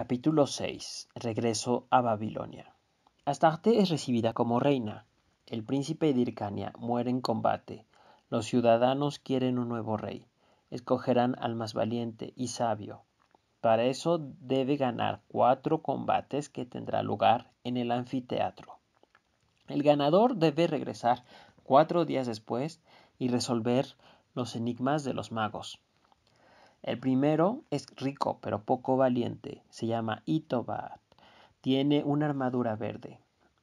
Capítulo 6. Regreso a Babilonia. Astarte es recibida como reina. El príncipe de Hircania muere en combate. Los ciudadanos quieren un nuevo rey. Escogerán al más valiente y sabio. Para eso debe ganar cuatro combates que tendrá lugar en el anfiteatro. El ganador debe regresar cuatro días después y resolver los enigmas de los magos. El primero es rico pero poco valiente, se llama Itobat. Tiene una armadura verde.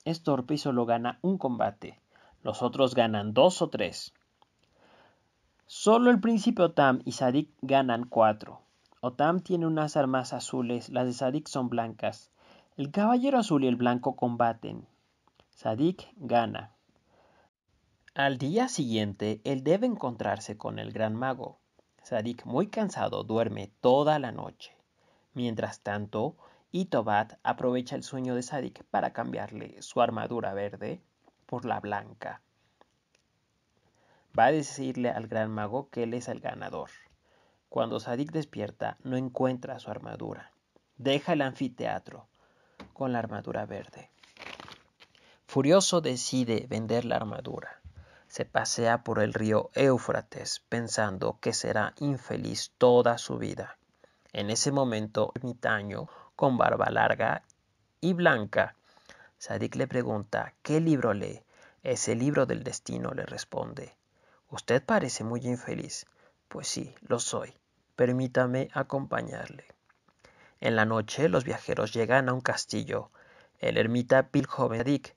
Es torpe y solo gana un combate. Los otros ganan dos o tres. Solo el príncipe Otam y Sadik ganan cuatro. Otam tiene unas armas azules, las de Sadik son blancas. El caballero azul y el blanco combaten. Sadik gana. Al día siguiente, él debe encontrarse con el gran mago. Sadik, muy cansado, duerme toda la noche. Mientras tanto, Itobat aprovecha el sueño de Sadik para cambiarle su armadura verde por la blanca. Va a decirle al gran mago que él es el ganador. Cuando Sadik despierta, no encuentra su armadura. Deja el anfiteatro con la armadura verde. Furioso decide vender la armadura se pasea por el río Éufrates pensando que será infeliz toda su vida. En ese momento, ermitaño, con barba larga y blanca, Sadik le pregunta ¿qué libro lee? Ese libro del destino le responde. Usted parece muy infeliz. Pues sí, lo soy. Permítame acompañarle. En la noche los viajeros llegan a un castillo. El ermita Pil Sadik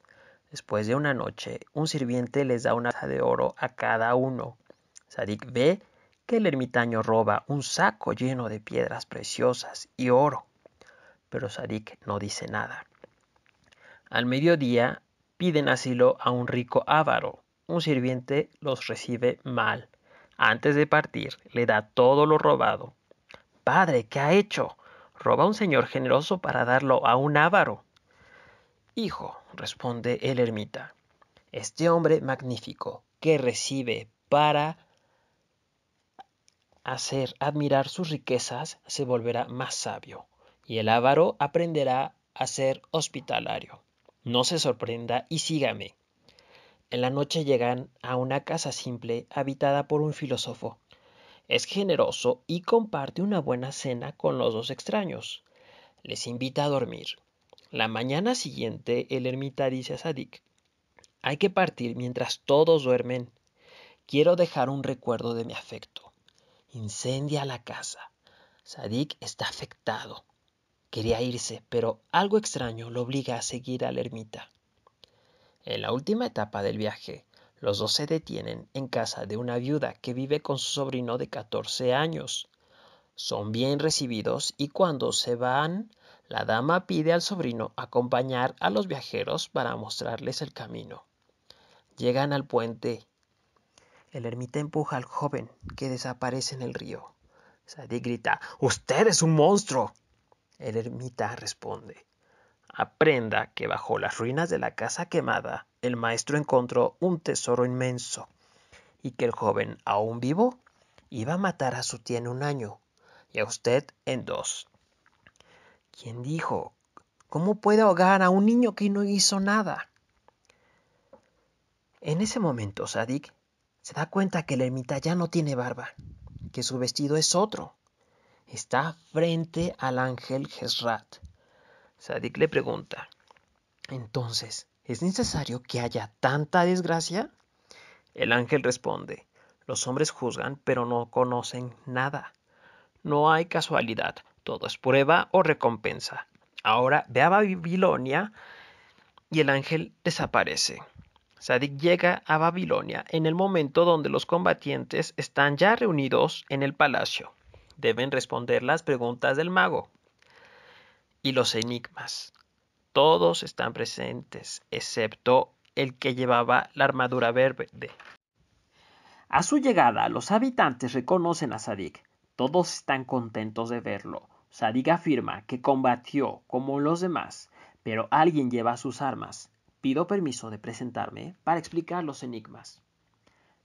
Después de una noche, un sirviente les da una taza de oro a cada uno. Sadik ve que el ermitaño roba un saco lleno de piedras preciosas y oro. Pero Sadik no dice nada. Al mediodía piden asilo a un rico avaro. Un sirviente los recibe mal. Antes de partir, le da todo lo robado. Padre, ¿qué ha hecho? Roba a un señor generoso para darlo a un avaro. Hijo, responde el ermita. Este hombre magnífico que recibe para hacer admirar sus riquezas se volverá más sabio, y el avaro aprenderá a ser hospitalario. No se sorprenda y sígame. En la noche llegan a una casa simple habitada por un filósofo. Es generoso y comparte una buena cena con los dos extraños. Les invita a dormir. La mañana siguiente el ermita dice a Sadik, hay que partir mientras todos duermen. Quiero dejar un recuerdo de mi afecto. Incendia la casa. Sadik está afectado. Quería irse, pero algo extraño lo obliga a seguir al ermita. En la última etapa del viaje, los dos se detienen en casa de una viuda que vive con su sobrino de 14 años son bien recibidos y cuando se van, la dama pide al sobrino acompañar a los viajeros para mostrarles el camino. Llegan al puente. El ermita empuja al joven, que desaparece en el río. Sadie grita, ¡Usted es un monstruo! El ermita responde, Aprenda que bajo las ruinas de la casa quemada, el maestro encontró un tesoro inmenso, y que el joven, aún vivo, iba a matar a su tía en un año, y a usted en dos. ¿Quién dijo? ¿Cómo puede ahogar a un niño que no hizo nada? En ese momento, Sadik se da cuenta que el ermita ya no tiene barba, que su vestido es otro. Está frente al ángel Gesrat. Sadik le pregunta, entonces, ¿es necesario que haya tanta desgracia? El ángel responde, los hombres juzgan, pero no conocen nada no hay casualidad, todo es prueba o recompensa. Ahora ve a Babilonia y el ángel desaparece. Sadik llega a Babilonia en el momento donde los combatientes están ya reunidos en el palacio. Deben responder las preguntas del mago y los enigmas. Todos están presentes, excepto el que llevaba la armadura verde. A su llegada, los habitantes reconocen a Sadik, todos están contentos de verlo. Sadik afirma que combatió como los demás, pero alguien lleva sus armas. Pido permiso de presentarme para explicar los enigmas.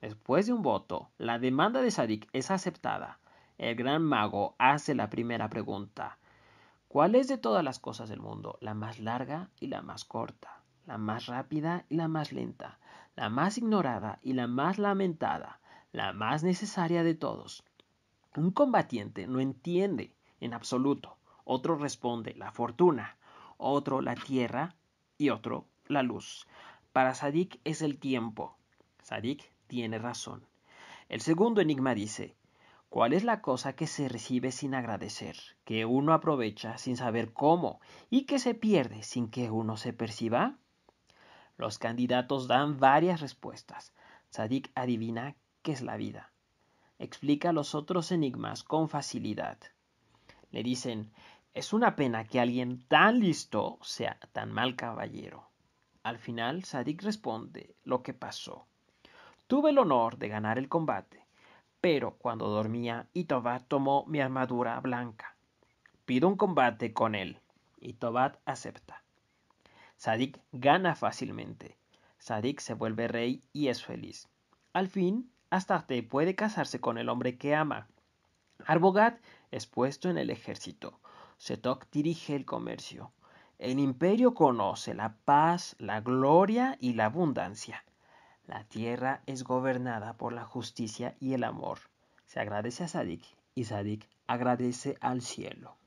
Después de un voto, la demanda de Sadik es aceptada. El gran mago hace la primera pregunta. ¿Cuál es de todas las cosas del mundo la más larga y la más corta? La más rápida y la más lenta. La más ignorada y la más lamentada. La más necesaria de todos. Un combatiente no entiende en absoluto. Otro responde la fortuna, otro la tierra y otro la luz. Para Sadik es el tiempo. Sadik tiene razón. El segundo enigma dice, ¿cuál es la cosa que se recibe sin agradecer, que uno aprovecha sin saber cómo y que se pierde sin que uno se perciba? Los candidatos dan varias respuestas. Sadik adivina qué es la vida explica los otros enigmas con facilidad. Le dicen, es una pena que alguien tan listo sea tan mal caballero. Al final, Sadik responde lo que pasó. Tuve el honor de ganar el combate, pero cuando dormía, Itobat tomó mi armadura blanca. Pido un combate con él. Itobat acepta. Sadik gana fácilmente. Sadik se vuelve rey y es feliz. Al fin, Astarte puede casarse con el hombre que ama. Arbogad es puesto en el ejército. Setoc dirige el comercio. El imperio conoce la paz, la gloria y la abundancia. La tierra es gobernada por la justicia y el amor. Se agradece a Sadik y Sadik agradece al cielo.